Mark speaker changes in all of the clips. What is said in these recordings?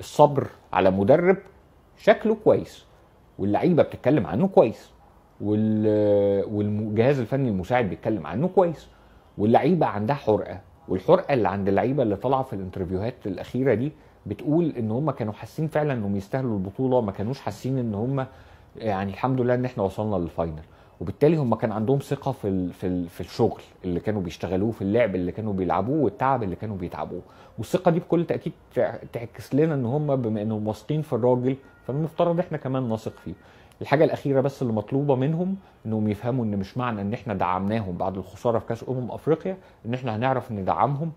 Speaker 1: الصبر على مدرب شكله كويس واللعيبه بتتكلم عنه كويس والجهاز الفني المساعد بيتكلم عنه كويس واللعيبه عندها حرقه والحرقه اللي عند اللعيبه اللي طالعه في الانترفيوهات الاخيره دي بتقول ان هم كانوا حاسين فعلا انهم يستاهلوا البطوله ما كانوش حاسين ان هم يعني الحمد لله ان احنا وصلنا للفاينل وبالتالي هم كان عندهم ثقه في في, في الشغل اللي كانوا بيشتغلوه في اللعب اللي كانوا بيلعبوه والتعب اللي كانوا بيتعبوه والثقه دي بكل تاكيد تعكس لنا ان هم بما انهم واثقين في الراجل فالمفترض احنا كمان نثق فيه الحاجه الاخيره بس اللي مطلوبه منهم انهم يفهموا ان مش معنى ان احنا دعمناهم بعد الخساره في كاس امم افريقيا ان احنا هنعرف ندعمهم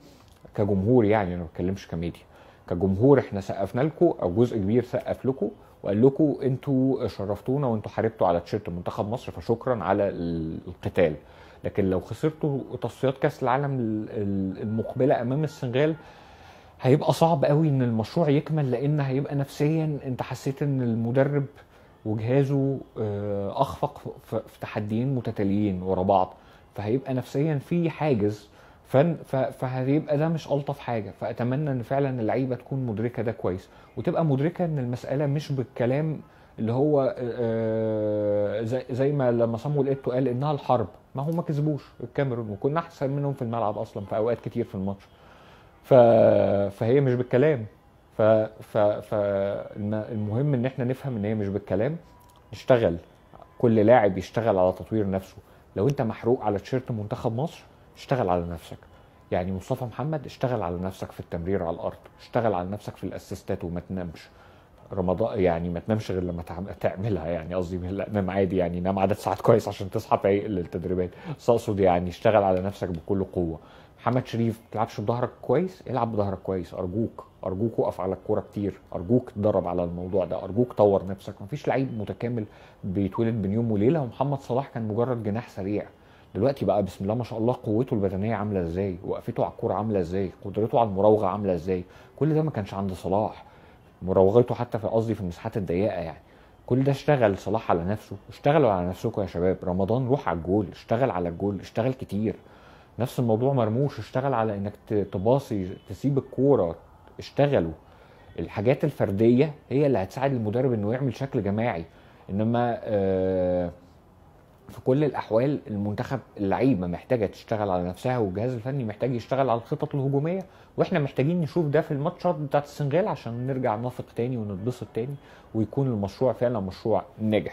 Speaker 1: كجمهور يعني انا ما بتكلمش كميديا كجمهور احنا سقفنا لكم او جزء كبير سقف لكم وقال لكم انتوا شرفتونا وانتوا حاربتوا على تيشيرت منتخب مصر فشكرا على القتال لكن لو خسرتوا تصفيات كاس العالم المقبله امام السنغال هيبقى صعب قوي ان المشروع يكمل لان هيبقى نفسيا انت حسيت ان المدرب وجهازه آه، اخفق في تحديين متتاليين ورا بعض فهيبقى نفسيا في حاجز فهيبقى ده مش الطف حاجه فاتمنى ان فعلا اللعيبه تكون مدركه ده كويس وتبقى مدركه ان المساله مش بالكلام اللي هو آه، آه، زي ما لما صمو ايتو قال انها الحرب ما هم ما كسبوش الكاميرون وكنا احسن منهم في الملعب اصلا في اوقات كتير في الماتش فهي مش بالكلام ف... ف... فالمهم ان احنا نفهم ان هي مش بالكلام نشتغل كل لاعب يشتغل على تطوير نفسه لو انت محروق على تيشيرت منتخب مصر اشتغل على نفسك يعني مصطفى محمد اشتغل على نفسك في التمرير على الارض اشتغل على نفسك في الاسيستات وما تنامش رمضان يعني ما تنامش غير لما تعملها يعني قصدي لا نام عادي يعني نام عدد ساعات كويس عشان تصحى فايق للتدريبات اقصد يعني اشتغل على نفسك بكل قوه محمد شريف ما تلعبش بظهرك كويس العب بظهرك كويس ارجوك ارجوك وقف على الكوره كتير ارجوك تدرب على الموضوع ده ارجوك طور نفسك ما فيش لعيب متكامل بيتولد بين يوم وليله ومحمد صلاح كان مجرد جناح سريع دلوقتي بقى بسم الله ما شاء الله قوته البدنيه عامله ازاي وقفته على الكوره عامله ازاي قدرته على المراوغه عامله ازاي كل ده ما كانش عند صلاح مراوغته حتى في قصدي في المساحات الضيقه يعني كل ده اشتغل صلاح على نفسه اشتغلوا على نفسكم يا شباب رمضان روح على الجول اشتغل على الجول اشتغل كتير نفس الموضوع مرموش اشتغل على انك تباصي تسيب الكوره اشتغلوا الحاجات الفرديه هي اللي هتساعد المدرب انه يعمل شكل جماعي انما آه في كل الاحوال المنتخب اللعيبه محتاجه تشتغل على نفسها والجهاز الفني محتاج يشتغل على الخطط الهجوميه واحنا محتاجين نشوف ده في الماتشات بتاعت السنغال عشان نرجع نثق تاني ونتبسط تاني ويكون المشروع فعلا مشروع ناجح